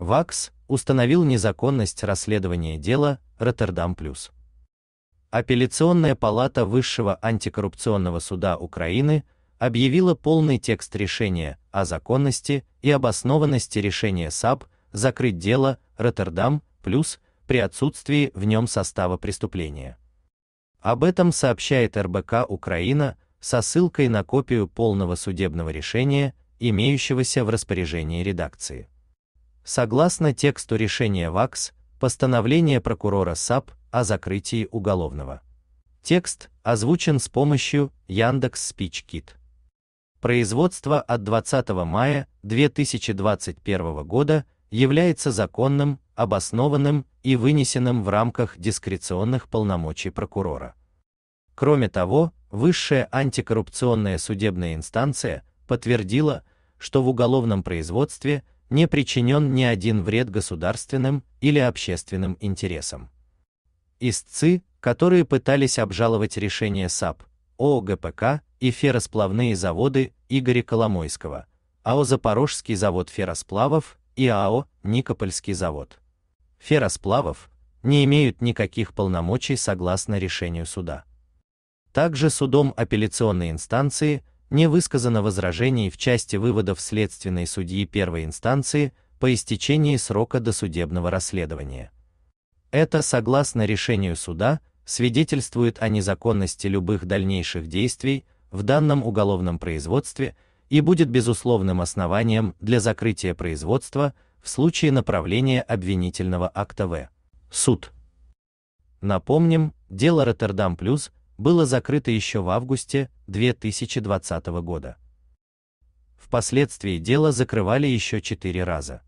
ВАКС установил незаконность расследования дела Роттердам Плюс. Апелляционная палата Высшего антикоррупционного суда Украины объявила полный текст решения о законности и обоснованности решения САП закрыть дело Роттердам Плюс при отсутствии в нем состава преступления. Об этом сообщает РБК Украина со ссылкой на копию полного судебного решения, имеющегося в распоряжении редакции. Согласно тексту решения ВАКС, постановление прокурора САП о закрытии уголовного. Текст озвучен с помощью Яндекс Спич Кит. Производство от 20 мая 2021 года является законным, обоснованным и вынесенным в рамках дискреционных полномочий прокурора. Кроме того, высшая антикоррупционная судебная инстанция подтвердила, что в уголовном производстве не причинен ни один вред государственным или общественным интересам. Истцы, которые пытались обжаловать решение САП, ОГПК и ферросплавные заводы Игоря Коломойского, АО Запорожский завод ферросплавов и АО Никопольский завод ферросплавов, не имеют никаких полномочий согласно решению суда. Также судом апелляционной инстанции не высказано возражений в части выводов следственной судьи первой инстанции по истечении срока досудебного расследования. Это, согласно решению суда, свидетельствует о незаконности любых дальнейших действий в данном уголовном производстве и будет безусловным основанием для закрытия производства в случае направления обвинительного акта В. Суд. Напомним, дело Роттердам Плюс было закрыто еще в августе 2020 года. Впоследствии дело закрывали еще четыре раза.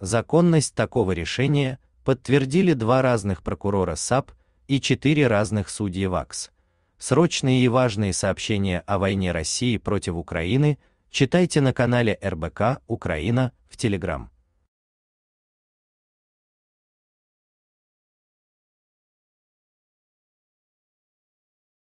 Законность такого решения подтвердили два разных прокурора САП и четыре разных судьи ВАКС. Срочные и важные сообщения о войне России против Украины читайте на канале РБК Украина в Телеграм.